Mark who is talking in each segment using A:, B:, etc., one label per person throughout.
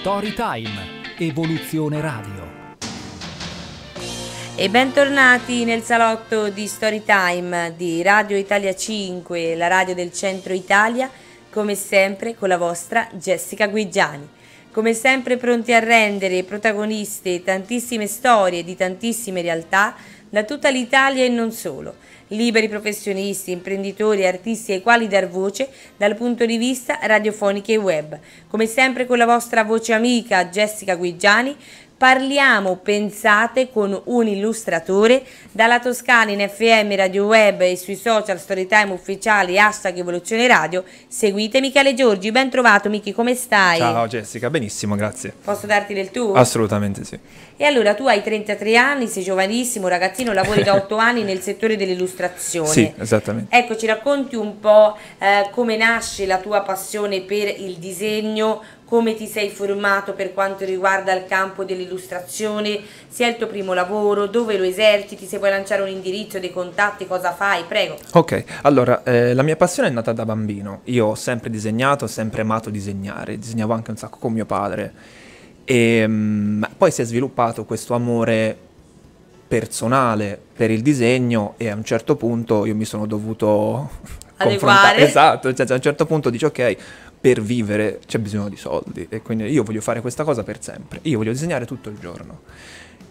A: Storytime, Evoluzione Radio. E bentornati nel salotto di Storytime di Radio Italia 5, la radio del centro Italia, come sempre con la vostra Jessica Guigiani. Come sempre pronti a rendere protagoniste tantissime storie di tantissime realtà da tutta l'Italia e non solo, liberi professionisti, imprenditori e artisti ai quali dar voce dal punto di vista radiofonico e web. Come sempre con la vostra voce amica Jessica Guigiani, parliamo, pensate, con un illustratore dalla Toscana in FM, Radio Web e sui social Storytime ufficiali, hashtag Evoluzione Radio. Seguite Michele Giorgi, ben trovato Michi, come stai? Ciao
B: Jessica, benissimo, grazie.
A: Posso darti del tuo?
B: Assolutamente sì.
A: E allora tu hai 33 anni, sei giovanissimo, ragazzino, lavori da 8 anni nel settore dell'illustrazione. Sì, esattamente. Ecco, ci racconti un po' eh, come nasce la tua passione per il disegno, come ti sei formato per quanto riguarda il campo dell'illustrazione, se è il tuo primo lavoro, dove lo eserciti, se vuoi lanciare un indirizzo, dei contatti, cosa fai, prego.
B: Ok, allora eh, la mia passione è nata da bambino, io ho sempre disegnato, ho sempre amato disegnare, disegnavo anche un sacco con mio padre e um, poi si è sviluppato questo amore personale per il disegno e a un certo punto io mi sono dovuto
A: adeguare.
B: Esatto, cioè, cioè, a un certo punto dici ok, per vivere c'è bisogno di soldi e quindi io voglio fare questa cosa per sempre, io voglio disegnare tutto il giorno.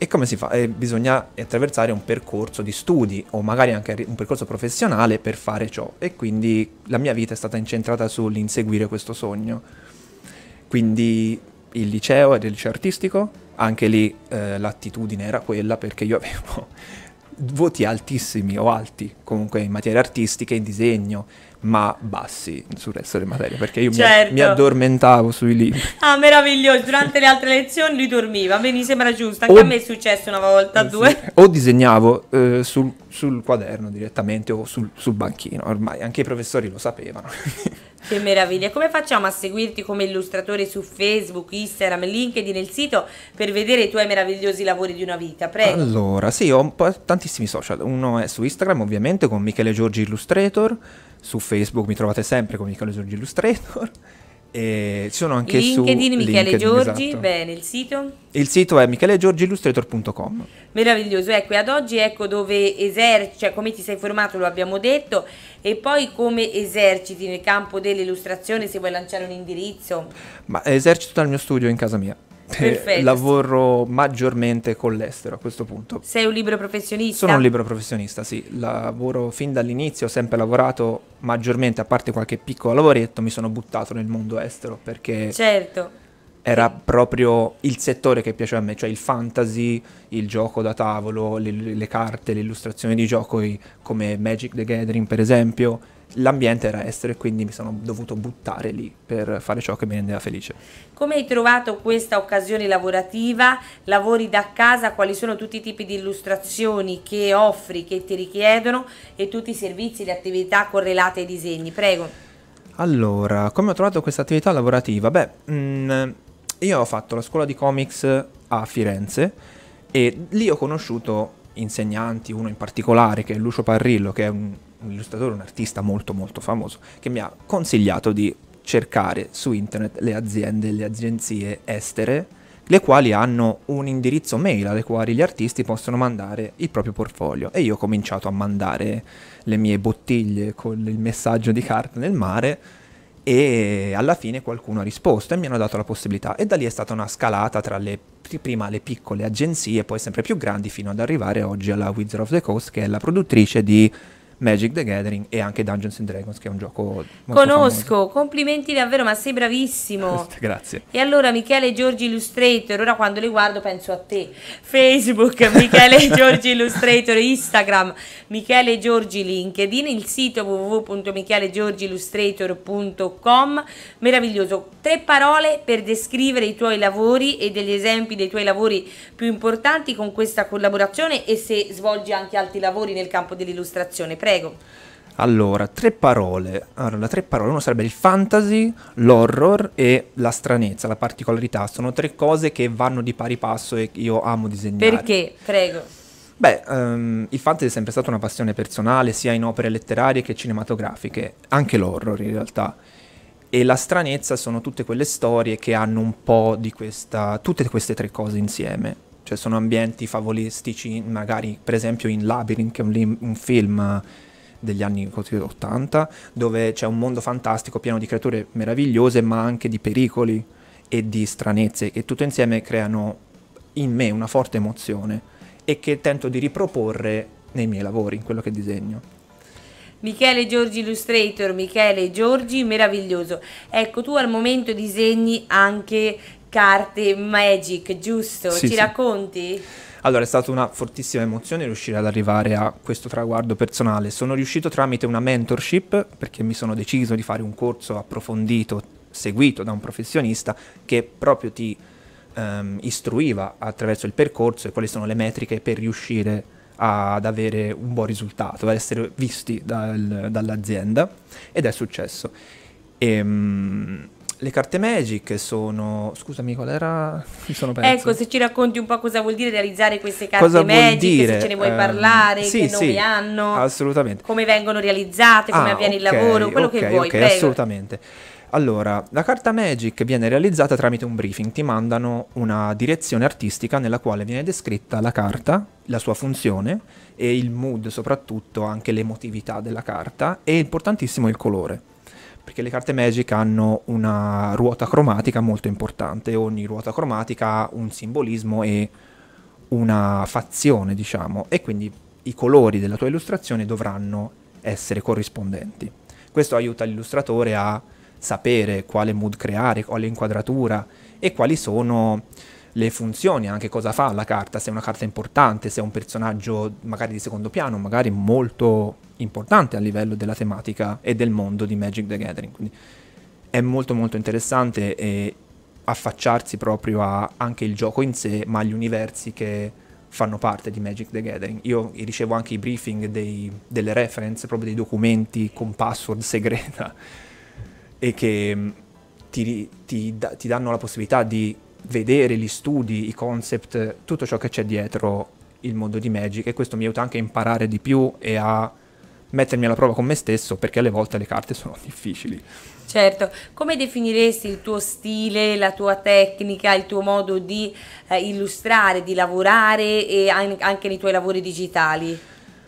B: E come si fa? Eh, bisogna attraversare un percorso di studi o magari anche un percorso professionale per fare ciò. E quindi la mia vita è stata incentrata sull'inseguire questo sogno. Quindi il liceo ed il liceo artistico, anche lì eh, l'attitudine era quella perché io avevo voti altissimi o alti comunque in materie artistiche, in disegno, ma bassi sul resto delle materie, perché io certo. mi, addormentavo sui libri.
A: Ah, meraviglioso, durante le altre lezioni lui dormiva, mi sembra giusto, anche o, a me è successo una volta, eh, due. Sì.
B: O disegnavo eh, sul, sul, quaderno direttamente o sul, sul banchino, ormai anche i professori lo sapevano.
A: Che meraviglia! Come facciamo a seguirti come illustratore su Facebook, Instagram, LinkedIn il sito per vedere i tuoi meravigliosi lavori di una vita? Prego.
B: Allora, sì, ho tantissimi social. Uno è su Instagram, ovviamente, con Michele Giorgi Illustrator su Facebook mi trovate sempre con Michele Giorgi Illustrator. E ci sono anche LinkedIn, su Michele Giorgi, esatto. bene, il sito? Il sito è michelegiorgiillustrator.com
A: Meraviglioso, ecco, e ad oggi ecco dove eserciti, cioè come ti sei formato lo abbiamo detto, e poi come eserciti nel campo dell'illustrazione se vuoi lanciare un indirizzo?
B: Ma esercito dal mio studio in casa mia. Eh, Perfetto. lavoro maggiormente con l'estero a questo punto. Sei
A: un libero professionista? Sono un libero
B: professionista, sì. Lavoro fin dall'inizio, ho sempre lavorato maggiormente, a parte qualche piccolo lavoretto, mi sono buttato nel mondo estero perché... Certo era proprio il settore che piaceva a me, cioè il fantasy, il gioco da tavolo, le, le carte, le illustrazioni di gioco come Magic the Gathering per esempio, l'ambiente era estero e quindi mi sono dovuto buttare lì per fare ciò che mi rendeva felice.
A: Come hai trovato questa occasione lavorativa? Lavori da casa? Quali sono tutti i tipi di illustrazioni che offri, che ti richiedono e tutti i servizi, le attività correlate ai disegni? Prego.
B: Allora, come ho trovato questa attività lavorativa? Beh, mh, mm, io ho fatto la scuola di comics a Firenze e lì ho conosciuto insegnanti, uno in particolare che è Lucio Parrillo, che è un, un illustratore, un artista molto molto famoso, che mi ha consigliato di cercare su internet le aziende, le agenzie estere, le quali hanno un indirizzo mail alle quali gli artisti possono mandare il proprio portfolio. E io ho cominciato a mandare le mie bottiglie con il messaggio di carta nel mare e alla fine qualcuno ha risposto e mi hanno dato la possibilità e da lì è stata una scalata tra le prima le piccole agenzie poi sempre più grandi fino ad arrivare oggi alla Wizard of the Coast che è la produttrice di Magic the Gathering e anche Dungeons and Dragons, che è un gioco Conosco,
A: famoso. complimenti davvero, ma sei bravissimo. Grazie. E allora Michele Giorgi Illustrator, ora quando li guardo penso a te. Facebook Michele Giorgi Illustrator, Instagram Michele Giorgi LinkedIn, il sito www.michelegiorgiillustrator.com. Meraviglioso. Tre parole per descrivere i tuoi lavori e degli esempi dei tuoi lavori più importanti con questa collaborazione e se svolgi anche altri lavori nel campo dell'illustrazione. Prego prego.
B: Allora, tre parole. Allora, tre parole. Uno sarebbe il fantasy, l'horror e la stranezza, la particolarità. Sono tre cose che vanno di pari passo e io amo disegnare. Perché? Prego. Beh, um, il fantasy è sempre stata una passione personale, sia in opere letterarie che cinematografiche, anche l'horror in realtà. E la stranezza sono tutte quelle storie che hanno un po' di questa... tutte queste tre cose insieme cioè sono ambienti favolistici, magari per esempio in Labyrinth, che è un, un film degli anni 80, dove c'è un mondo fantastico pieno di creature meravigliose, ma anche di pericoli e di stranezze, che tutto insieme creano in me una forte emozione e che tento di riproporre nei miei lavori, in quello che disegno.
A: Michele Giorgi Illustrator, Michele Giorgi, meraviglioso. Ecco, tu al momento disegni anche carte Magic, giusto? Sì, Ci sì. racconti?
B: Allora, è stata una fortissima emozione riuscire ad arrivare a questo traguardo personale. Sono riuscito tramite una mentorship, perché mi sono deciso di fare un corso approfondito, seguito da un professionista, che proprio ti ehm, istruiva attraverso il percorso e quali sono le metriche per riuscire ad avere un buon risultato, ad essere visti dal, dall'azienda. Ed è successo. E, ehm, mh, le carte magic sono... Scusami, qual era? Mi sono perso. Ecco,
A: se ci racconti un po' cosa vuol dire realizzare queste carte cosa dire? se ce ne vuoi ehm, parlare, sì, che nome sì, hanno,
B: assolutamente.
A: come vengono realizzate, come ah, avviene okay, il lavoro, quello okay, che vuoi. Ok, prego.
B: assolutamente. Allora, la carta Magic viene realizzata tramite un briefing, ti mandano una direzione artistica nella quale viene descritta la carta, la sua funzione e il mood, soprattutto anche l'emotività della carta e importantissimo il colore perché le carte Magic hanno una ruota cromatica molto importante, ogni ruota cromatica ha un simbolismo e una fazione, diciamo, e quindi i colori della tua illustrazione dovranno essere corrispondenti. Questo aiuta l'illustratore a sapere quale mood creare, quale inquadratura e quali sono le funzioni, anche cosa fa la carta, se è una carta importante, se è un personaggio magari di secondo piano, magari molto importante a livello della tematica e del mondo di Magic the Gathering. Quindi è molto molto interessante e affacciarsi proprio a anche il gioco in sé, ma agli universi che fanno parte di Magic the Gathering. Io ricevo anche i briefing dei, delle reference, proprio dei documenti con password segreta e che mm, ti, ti, ti danno la possibilità di vedere gli studi, i concept, tutto ciò che c'è dietro il mondo di Magic e questo mi aiuta anche a imparare di più e a mettermi alla prova con me stesso perché alle volte le carte sono difficili.
A: Certo, come definiresti il tuo stile, la tua tecnica, il tuo modo di eh, illustrare, di lavorare e anche nei tuoi lavori digitali?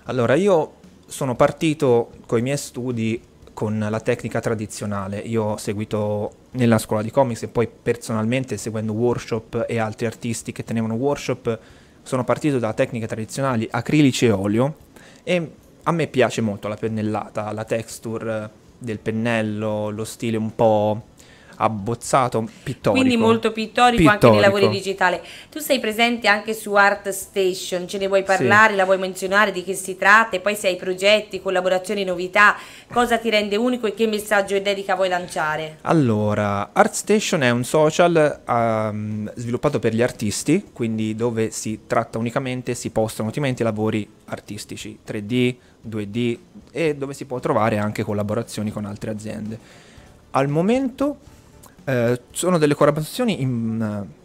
B: Allora, io sono partito con i miei studi con la tecnica tradizionale. Io ho seguito nella scuola di comics e poi personalmente seguendo workshop e altri artisti che tenevano workshop sono partito da tecniche tradizionali acrilici e olio e a me piace molto la pennellata, la texture del pennello, lo stile un po' abbozzato pittorico. Quindi molto pittorico, pittorico. anche nei lavori
A: digitali. Tu sei presente anche su Art Station, ce ne vuoi parlare, sì. la vuoi menzionare di che si tratta e poi se hai progetti, collaborazioni, novità, cosa ti rende unico e che messaggio e dedica vuoi lanciare?
B: Allora, Art Station è un social um, sviluppato per gli artisti, quindi dove si tratta unicamente, si postano ultimamente lavori artistici 3D, 2D e dove si può trovare anche collaborazioni con altre aziende. Al momento eh, sono delle collaborazioni in, eh,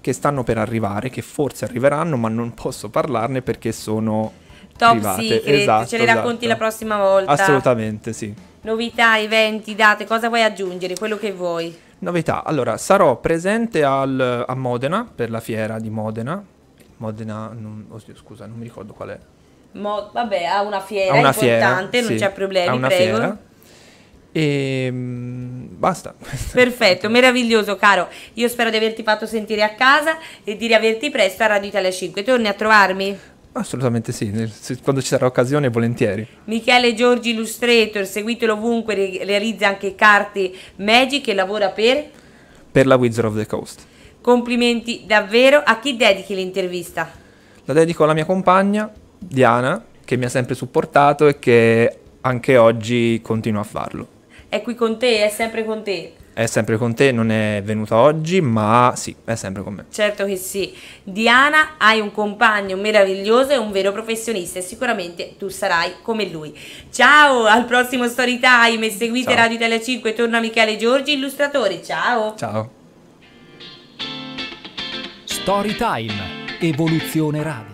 B: che stanno per arrivare, che forse arriveranno, ma non posso parlarne perché sono top private. secret, eh, esatto, ce le esatto. racconti la esatto.
A: prossima volta.
B: Assolutamente, sì.
A: Novità, eventi, date, cosa vuoi aggiungere? Quello che vuoi.
B: Novità, allora sarò presente al, a Modena per la fiera di Modena. Modena, non, oh, scusa, non mi ricordo qual è.
A: Mo, vabbè, ha una fiera ha una importante, fiera, non sì, c'è problemi, prego. Fiera.
B: E, ehm, mh, basta.
A: Perfetto, meraviglioso caro. Io spero di averti fatto sentire a casa e di riaverti presto a Radio Italia 5. Torni a trovarmi?
B: Assolutamente sì, quando ci sarà occasione volentieri.
A: Michele Giorgi Illustrator, seguitelo ovunque, realizza anche carte Magic e lavora per?
B: Per la Wizard of the Coast.
A: Complimenti davvero, a chi dedichi l'intervista?
B: La dedico alla mia compagna Diana, che mi ha sempre supportato e che anche oggi continua a farlo
A: è qui con te, è sempre con te.
B: È sempre con te, non è venuta oggi, ma sì, è sempre con me.
A: Certo che sì. Diana, hai un compagno meraviglioso e un vero professionista e sicuramente tu sarai come lui. Ciao, al prossimo Storytime e seguite Ciao. Radio Italia 5, torna Michele Giorgi, illustratore. Ciao.
B: Ciao. Storytime, Evoluzione Radio.